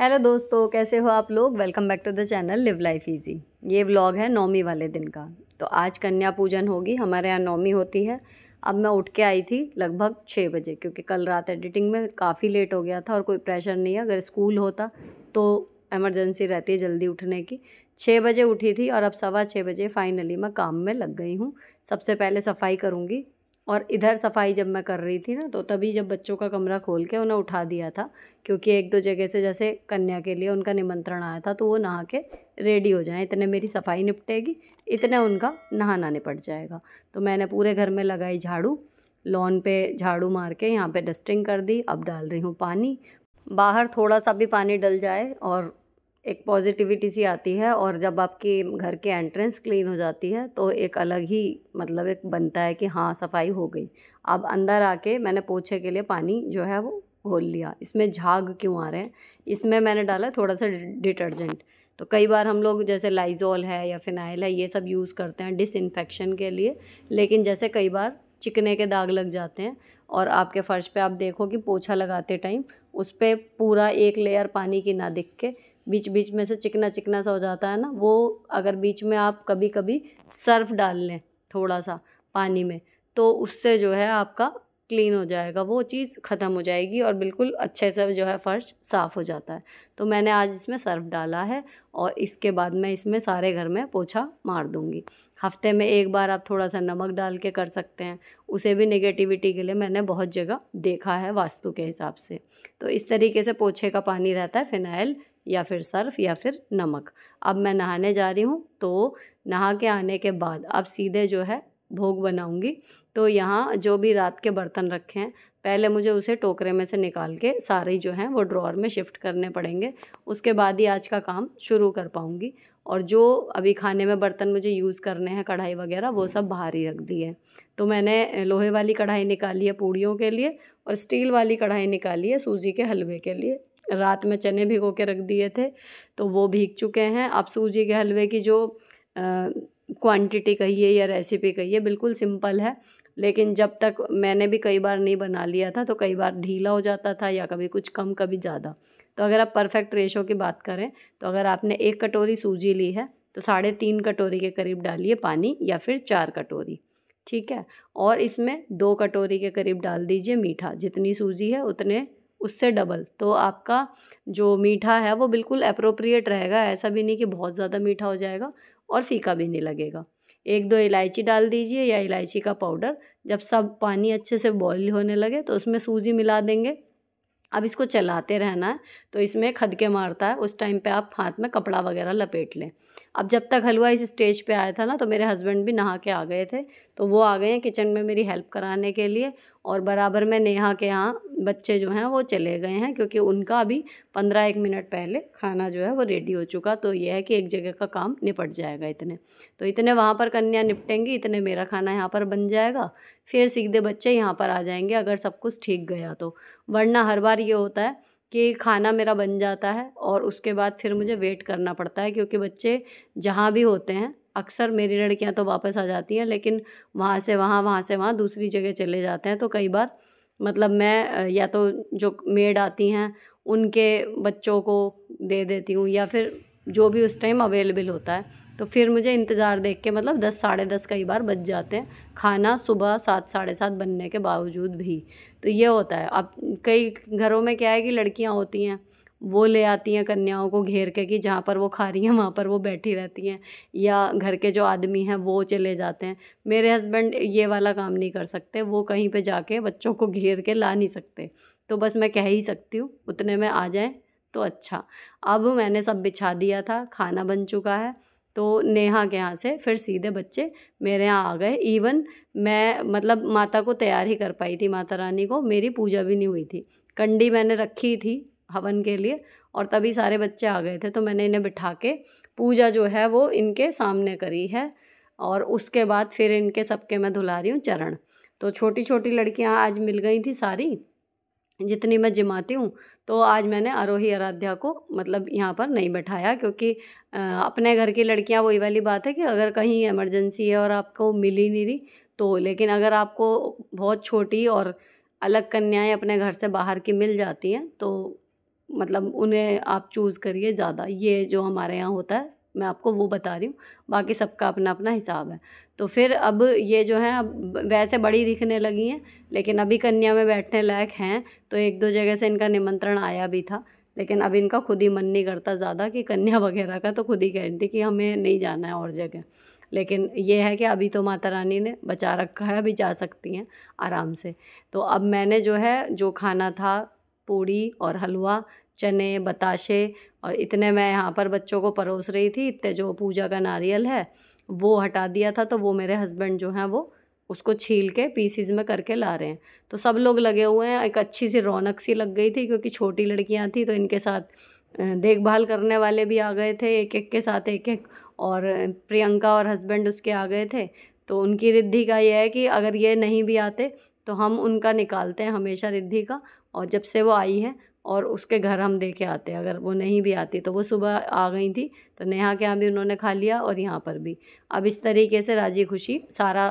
Hello दोस्तों कैसे हो आप लोग welcome back to the channel live life easy ये व्लॉग है नौमी वाले दिन का तो आज कन्या पूजन होगी हमारे यहाँ नौमी होती है अब मैं उठ के आई थी लगभग छः बजे क्योंकि कल रात एडिटिंग में काफ़ी लेट हो गया था और कोई प्रेशर नहीं है अगर स्कूल होता तो एमरजेंसी रहती है जल्दी उठने की छः बजे उठी थी और अब सवा छः बजे फ़ाइनली मैं काम में लग गई हूँ सबसे पहले सफाई करूँगी और इधर सफाई जब मैं कर रही थी ना तो तभी जब बच्चों का कमरा खोल के उन्हें उठा दिया था क्योंकि एक दो जगह से जैसे कन्या के लिए उनका निमंत्रण आया था तो वो नहा के रेडी हो जाएं इतने मेरी सफाई निपटेगी इतने उनका नहाना निपट जाएगा तो मैंने पूरे घर में लगाई झाड़ू लॉन पे झाड़ू मार के यहाँ पे डस्टिंग कर दी अब डाल रही हूँ पानी बाहर थोड़ा सा भी पानी डल जाए और एक पॉजिटिविटी सी आती है और जब आपके घर के एंट्रेंस क्लीन हो जाती है तो एक अलग ही मतलब एक बनता है कि हाँ सफाई हो गई अब अंदर आके मैंने पोछे के लिए पानी जो है वो घोल लिया इसमें झाग क्यों आ रहे हैं इसमें मैंने डाला थोड़ा सा डिटर्जेंट तो कई बार हम लोग जैसे लाइजोल है या फिनाइल है ये सब यूज़ करते हैं डिसइनफेक्शन के लिए लेकिन जैसे कई बार चिकने के दाग लग जाते हैं और आपके फ़र्श पे आप देखो कि पोछा लगाते टाइम उस पर पूरा एक लेयर पानी की ना दिख के बीच बीच में से चिकना चिकना सा हो जाता है ना वो अगर बीच में आप कभी कभी सर्फ डाल लें थोड़ा सा पानी में तो उससे जो है आपका क्लीन हो जाएगा वो चीज़ ख़त्म हो जाएगी और बिल्कुल अच्छे से जो है फ़र्श साफ़ हो जाता है तो मैंने आज इसमें सर्फ डाला है और इसके बाद मैं इसमें सारे घर में पोछा मार दूँगी हफ्ते में एक बार आप थोड़ा सा नमक डाल के कर सकते हैं उसे भी नेगेटिविटी के लिए मैंने बहुत जगह देखा है वास्तु के हिसाब से तो इस तरीके से पोछे का पानी रहता है फिनाइल या फिर सर्फ़ या फिर नमक अब मैं नहाने जा रही हूँ तो नहा के आने के बाद अब सीधे जो है भोग बनाऊँगी तो यहाँ जो भी रात के बर्तन रखे हैं पहले मुझे उसे टोकरे में से निकाल के सारे जो हैं वो ड्रॉर में शिफ्ट करने पड़ेंगे उसके बाद ही आज का काम शुरू कर पाऊँगी और जो अभी खाने में बर्तन मुझे यूज़ करने हैं कढ़ाई वगैरह वो सब बाहर ही रख दिए तो मैंने लोहे वाली कढ़ाई निकाली है पूड़ियों के लिए और स्टील वाली कढ़ाई निकाली है सूजी के हलवे के लिए रात में चने भिगो के रख दिए थे तो वो भीग चुके हैं अब सूजी के हलवे की जो क्वांटिटी कहिए या रेसिपी कहिए बिल्कुल सिंपल है लेकिन जब तक मैंने भी कई बार नहीं बना लिया था तो कई बार ढीला हो जाता था या कभी कुछ कम कभी ज़्यादा तो अगर आप परफेक्ट रेशो की बात करें तो अगर आपने एक कटोरी सूजी ली है तो साढ़े तीन कटोरी के करीब डालिए पानी या फिर चार कटोरी ठीक है और इसमें दो कटोरी के करीब डाल दीजिए मीठा जितनी सूजी है उतने उससे डबल तो आपका जो मीठा है वो बिल्कुल अप्रोप्रिएट रहेगा ऐसा भी नहीं कि बहुत ज़्यादा मीठा हो जाएगा और फीका भी नहीं लगेगा एक दो इलायची डाल दीजिए या इलायची का पाउडर जब सब पानी अच्छे से बॉईल होने लगे तो उसमें सूजी मिला देंगे अब इसको चलाते रहना है तो इसमें खदके मारता है उस टाइम पे आप हाथ में कपड़ा वगैरह लपेट लें अब जब तक हलवा इस स्टेज पे आया था ना तो मेरे हस्बैंड भी नहा के आ गए थे तो वो आ गए हैं किचन में मेरी हेल्प कराने के लिए और बराबर में नेहा के यहाँ बच्चे जो हैं वो चले गए हैं क्योंकि उनका अभी पंद्रह एक मिनट पहले खाना जो है वो रेडी हो चुका तो ये है कि एक जगह का काम निपट जाएगा इतने तो इतने वहाँ पर कन्या निपटेंगी इतने मेरा खाना यहाँ पर बन जाएगा फिर सीधे बच्चे यहाँ पर आ जाएंगे अगर सब कुछ ठीक गया तो वरना हर बार ये होता है कि खाना मेरा बन जाता है और उसके बाद फिर मुझे वेट करना पड़ता है क्योंकि बच्चे जहाँ भी होते हैं अक्सर मेरी लड़कियां तो वापस आ जाती हैं लेकिन वहाँ से वहाँ वहाँ से वहाँ दूसरी जगह चले जाते हैं तो कई बार मतलब मैं या तो जो मेड आती हैं उनके बच्चों को दे देती हूँ या फिर जो भी उस टाइम अवेलेबल होता है तो फिर मुझे इंतज़ार देख के मतलब दस साढ़े दस कई बार बच जाते हैं खाना सुबह सात साढ़े सात बनने के बावजूद भी तो ये होता है अब कई घरों में क्या है कि लड़कियाँ होती हैं वो ले आती हैं कन्याओं को घेर के कि जहाँ पर वो खा रही हैं वहाँ पर वो बैठी रहती हैं या घर के जो आदमी हैं वो चले जाते हैं मेरे हस्बैंड ये वाला काम नहीं कर सकते वो कहीं पे जाके बच्चों को घेर के ला नहीं सकते तो बस मैं कह ही सकती हूँ उतने में आ जाए तो अच्छा अब मैंने सब बिछा दिया था खाना बन चुका है तो नेहा के यहाँ से फिर सीधे बच्चे मेरे यहाँ आ गए इवन मैं मतलब माता को तैयार ही कर पाई थी माता रानी को मेरी पूजा भी नहीं हुई थी कंडी मैंने रखी थी हवन के लिए और तभी सारे बच्चे आ गए थे तो मैंने इन्हें बिठा के पूजा जो है वो इनके सामने करी है और उसके बाद फिर इनके सबके मैं धुला रही हूँ चरण तो छोटी छोटी लड़कियाँ आज मिल गई थी सारी जितनी मैं जिमाती हूँ तो आज मैंने आरोही आराध्या को मतलब यहाँ पर नहीं बैठाया क्योंकि अपने घर की लड़कियाँ वही वाली बात है कि अगर कहीं इमरजेंसी है और आपको मिल ही नहीं रही तो लेकिन अगर आपको बहुत छोटी और अलग कन्याएं अपने घर से बाहर की मिल जाती हैं तो मतलब उन्हें आप चूज़ करिए ज़्यादा ये जो हमारे यहाँ होता है मैं आपको वो बता रही हूँ बाकी सबका अपना अपना हिसाब है तो फिर अब ये जो है अब वैसे बड़ी दिखने लगी हैं लेकिन अभी कन्या में बैठने लायक हैं तो एक दो जगह से इनका निमंत्रण आया भी था लेकिन अब इनका खुद ही मन नहीं करता ज़्यादा कि कन्या वगैरह का तो खुद ही कह रही थी कि हमें नहीं जाना है और जगह लेकिन ये है कि अभी तो माता रानी ने बचा रखा है अभी जा सकती हैं आराम से तो अब मैंने जो है जो खाना था पूड़ी और हलवा चने बताशे और इतने मैं यहाँ पर बच्चों को परोस रही थी इतने जो पूजा का नारियल है वो हटा दिया था तो वो मेरे हस्बैंड जो हैं वो उसको छील के पीसीज में करके ला रहे हैं तो सब लोग लगे हुए हैं एक अच्छी सी रौनक सी लग गई थी क्योंकि छोटी लड़कियाँ थी तो इनके साथ देखभाल करने वाले भी आ गए थे एक एक के साथ एक एक और प्रियंका और हस्बैंड उसके आ गए थे तो उनकी रिद्धि का यह है कि अगर ये नहीं भी आते तो हम उनका निकालते हैं हमेशा रिद्धि का और जब से वो आई है और उसके घर हम दे के आते हैं अगर वो नहीं भी आती तो वो सुबह आ गई थी तो नेहा के यहाँ भी उन्होंने खा लिया और यहाँ पर भी अब इस तरीके से राजी खुशी सारा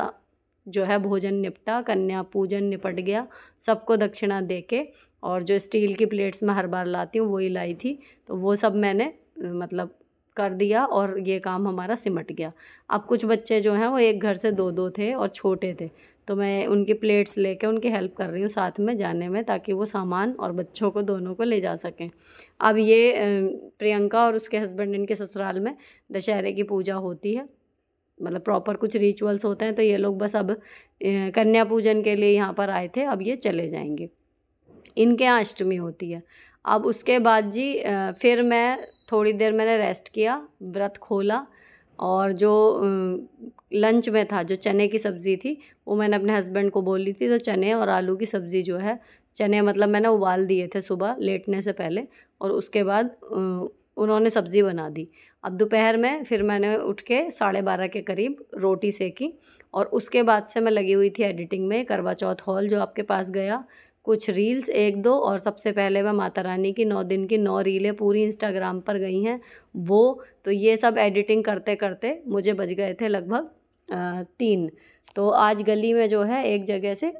जो है भोजन निपटा कन्या पूजन निपट गया सबको दक्षिणा दे के और जो स्टील की प्लेट्स में हर बार लाती हूँ वही लाई थी तो वो सब मैंने मतलब कर दिया और ये काम हमारा सिमट गया अब कुछ बच्चे जो हैं वो एक घर से दो दो थे और छोटे थे तो मैं उनकी प्लेट्स लेके उनकी हेल्प कर रही हूँ साथ में जाने में ताकि वो सामान और बच्चों को दोनों को ले जा सकें अब ये प्रियंका और उसके हस्बैंड इनके ससुराल में दशहरे की पूजा होती है मतलब प्रॉपर कुछ रिचुअल्स होते हैं तो ये लोग बस अब कन्या पूजन के लिए यहाँ पर आए थे अब ये चले जाएंगे इनके यहाँ अष्टमी होती है अब उसके बाद जी फिर मैं थोड़ी देर मैंने रेस्ट किया व्रत खोला और जो लंच में था जो चने की सब्ज़ी थी वो मैंने अपने हस्बैंड को बोली थी तो चने और आलू की सब्ज़ी जो है चने मतलब मैंने उबाल दिए थे सुबह लेटने से पहले और उसके बाद उन्होंने सब्ज़ी बना दी अब दोपहर में फिर मैंने उठ के साढ़े बारह के करीब रोटी सेकी और उसके बाद से मैं लगी हुई थी एडिटिंग में करवा चौथ हॉल जो आपके पास गया कुछ रील्स एक दो और सबसे पहले वह माता रानी की नौ दिन की नौ रीलें पूरी इंस्टाग्राम पर गई हैं वो तो ये सब एडिटिंग करते करते मुझे बज गए थे लगभग तीन तो आज गली में जो है एक जगह से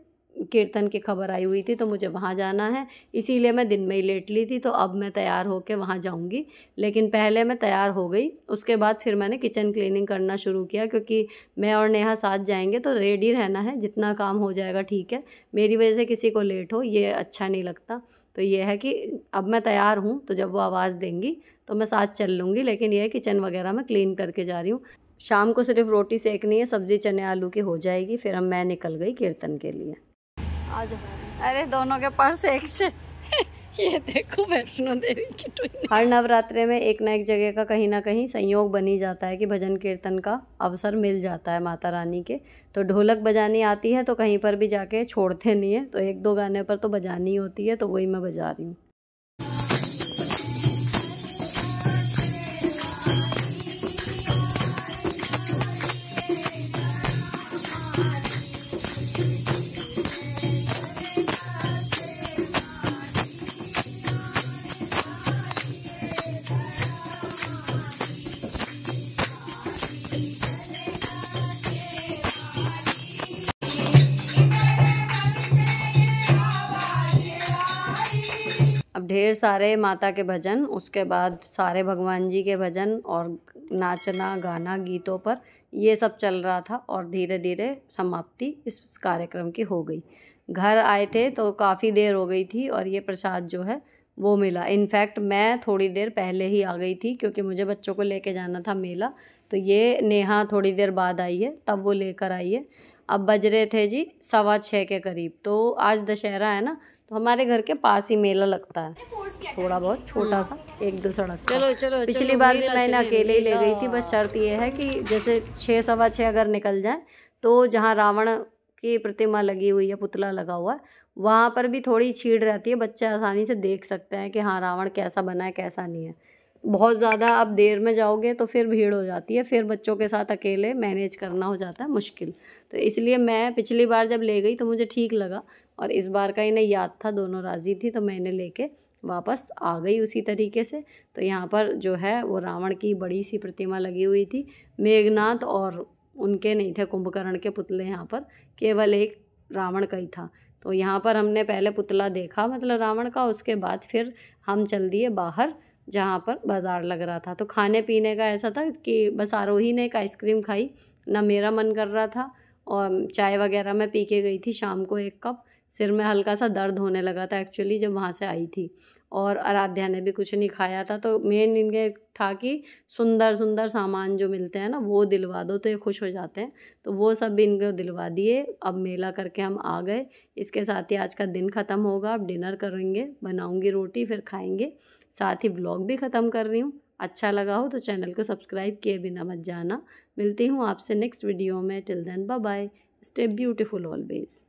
कीर्तन की खबर आई हुई थी तो मुझे वहाँ जाना है इसीलिए मैं दिन में ही लेट ली थी तो अब मैं तैयार होकर वहाँ जाऊँगी लेकिन पहले मैं तैयार हो गई उसके बाद फिर मैंने किचन क्लीनिंग करना शुरू किया क्योंकि मैं और नेहा साथ जाएंगे तो रेडी रहना है जितना काम हो जाएगा ठीक है मेरी वजह से किसी को लेट हो ये अच्छा नहीं लगता तो ये है कि अब मैं तैयार हूँ तो जब वो आवाज़ देंगी तो मैं साथ चल लूँगी लेकिन यह किचन वगैरह मैं क्लीन करके जा रही हूँ शाम को सिर्फ रोटी सेकनी है सब्ज़ी चने आलू की हो जाएगी फिर हम मैं निकल गई कीर्तन के लिए अरे दोनों के पर्स एक से ये देखो वैष्णो देवी की हर नवरात्रे में एक ना एक जगह का कहीं ना कहीं संयोग बनी जाता है कि भजन कीर्तन का अवसर मिल जाता है माता रानी के तो ढोलक बजानी आती है तो कहीं पर भी जाके छोड़ते नहीं है तो एक दो गाने पर तो बजानी होती है तो वही मैं बजा रही हूँ ढेर सारे माता के भजन उसके बाद सारे भगवान जी के भजन और नाचना गाना गीतों पर ये सब चल रहा था और धीरे धीरे समाप्ति इस कार्यक्रम की हो गई घर आए थे तो काफ़ी देर हो गई थी और ये प्रसाद जो है वो मिला इनफैक्ट मैं थोड़ी देर पहले ही आ गई थी क्योंकि मुझे बच्चों को लेके जाना था मेला तो ये नेहा थोड़ी देर बाद आई है तब वो लेकर आई है अब बज रहे थे जी सवा छः के करीब तो आज दशहरा है ना तो हमारे घर के पास ही मेला लगता है थोड़ा बहुत छोटा सा हम्म। एक दो सड़क चलो चलो पिछली बार भी मैंने अकेले ही ले गई थी बस शर्त ये है कि जैसे छः सवा छः अगर निकल जाए तो जहाँ रावण की प्रतिमा लगी हुई है पुतला लगा हुआ है वहाँ पर भी थोड़ी छीड़ रहती है बच्चे आसानी से देख सकते हैं कि हाँ रावण कैसा बना है कैसा नहीं है बहुत ज़्यादा आप देर में जाओगे तो फिर भीड़ हो जाती है फिर बच्चों के साथ अकेले मैनेज करना हो जाता है मुश्किल तो इसलिए मैं पिछली बार जब ले गई तो मुझे ठीक लगा और इस बार का इन्हें याद था दोनों राज़ी थी तो मैंने लेके वापस आ गई उसी तरीके से तो यहाँ पर जो है वो रावण की बड़ी सी प्रतिमा लगी हुई थी मेघनाथ और उनके नहीं थे कुंभकर्ण के पुतले यहाँ पर केवल एक रावण का ही था तो यहाँ पर हमने पहले पुतला देखा मतलब रावण का उसके बाद फिर हम चल दिए बाहर जहाँ पर बाज़ार लग रहा था तो खाने पीने का ऐसा था कि बस आरोही ने एक आइसक्रीम खाई ना मेरा मन कर रहा था और चाय वगैरह मैं पी के गई थी शाम को एक कप सिर में हल्का सा दर्द होने लगा था एक्चुअली जब वहाँ से आई थी और आराध्या ने भी कुछ नहीं खाया था तो मेन इनके था कि सुंदर सुंदर सामान जो मिलते हैं ना वो दिलवा दो तो ये खुश हो जाते हैं तो वो सब भी इनको दिलवा दिए अब मेला करके हम आ गए इसके साथ ही आज का दिन ख़त्म होगा अब डिनर करेंगे बनाऊँगी रोटी फिर खाएँगे साथ ही ब्लॉग भी ख़त्म कर रही हूँ अच्छा लगा हो तो चैनल को सब्सक्राइब किए बिना मत जाना मिलती हूँ आपसे नेक्स्ट वीडियो में till then bye bye stay beautiful always